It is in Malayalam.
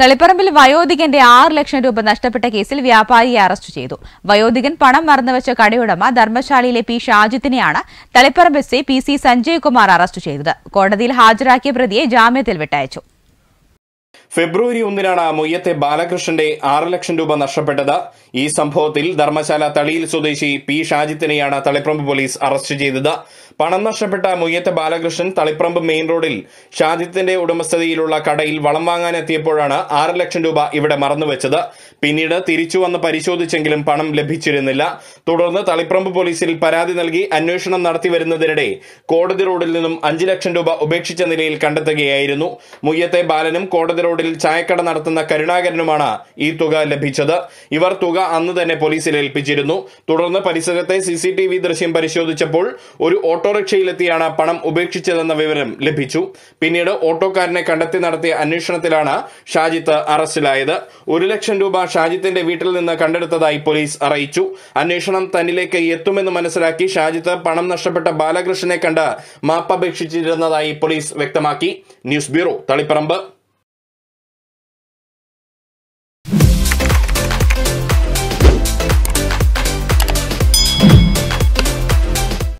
തളിപ്പറമ്പിൽ വയോധികന്റെ ആറ് ലക്ഷം രൂപ നഷ്ടപ്പെട്ട കേസിൽ വ്യാപാരിയെ അറസ്റ്റ് ചെയ്തു വയോധികൻ പണം മറന്നുവച്ച കടയുടമ ധർമ്മശാലയിലെ പി ഷാജിത്തിനെയാണ് Taliparamba S P C Sanjay Kumar arrest ചെയ്തത് കോടതിയിൽ ഹാജരാക്കിയ പ്രതിയെ ജാമ്യത്തിൽ വിട്ടയച്ചു ഫെബ്രുവരി ഒന്നിനാണ് മൊയ്യത്തെ ബാലകൃഷ്ണന്റെ ആറ് ലക്ഷം രൂപ നഷ്ടപ്പെട്ടത് ഈ സംഭവത്തിൽ ധർമ്മശാല തളിയിൽ സ്വദേശി പി ഷാജിത്തിനെയാണ് തളിപ്രമ്പ് പോലീസ് അറസ്റ്റ് ചെയ്തത് പണം നഷ്ടപ്പെട്ട മൊയ്യത്തെ ബാലകൃഷ്ണൻ തളിപ്രമ്പ് മെയിൻ റോഡിൽ ഷാജിത്തിന്റെ ഉടമസ്ഥതയിലുള്ള കടയിൽ വളം വാങ്ങാനെത്തിയപ്പോഴാണ് ആറ് ലക്ഷം രൂപ ഇവിടെ മറന്നുവെച്ചത് പിന്നീട് തിരിച്ചു വന്ന് പരിശോധിച്ചെങ്കിലും പണം ലഭിച്ചിരുന്നില്ല തുടർന്ന് തളിപ്രമ്പ് പോലീസിൽ പരാതി നൽകി അന്വേഷണം നടത്തി വരുന്നതിനിടെ കോടതി റോഡിൽ നിന്നും അഞ്ച് ലക്ഷം രൂപ ഉപേക്ഷിച്ച നിലയിൽ കണ്ടെത്തുകയായിരുന്നു മുയ്യത്തെ ബാലനും കോടതി റോഡിൽ പറമ്പിൽ ചായക്കട നടത്തുന്ന കരുണാകരനുമാണ് ഈ തുക ലഭിച്ചത് ഇവർ തുക അന്ന് തന്നെ പോലീസിൽ ഏൽപ്പിച്ചിരുന്നു തുടർന്ന് പരിസരത്തെ സി ദൃശ്യം പരിശോധിച്ചപ്പോൾ ഒരു ഓട്ടോറിക്ഷയിലെത്തിയാണ് പണം ഉപേക്ഷിച്ചതെന്ന വിവരം ലഭിച്ചു പിന്നീട് ഓട്ടോക്കാരനെ കണ്ടെത്തി നടത്തിയ അന്വേഷണത്തിലാണ് ഷാജിത്ത് അറസ്റ്റിലായത് ഒരു ലക്ഷം രൂപ ഷാജിത്തിന്റെ വീട്ടിൽ നിന്ന് കണ്ടെടുത്തതായി പോലീസ് അറിയിച്ചു അന്വേഷണം തന്നിലേക്ക് എത്തുമെന്ന് മനസ്സിലാക്കി ഷാജിത്ത് പണം നഷ്ടപ്പെട്ട ബാലകൃഷ്ണനെ കണ്ട് മാപ്പപേക്ഷിച്ചിരുന്നതായി പോലീസ് വ്യക്തമാക്കി ന്യൂസ് ബ്യൂറോ തളിപ്പറമ്പ്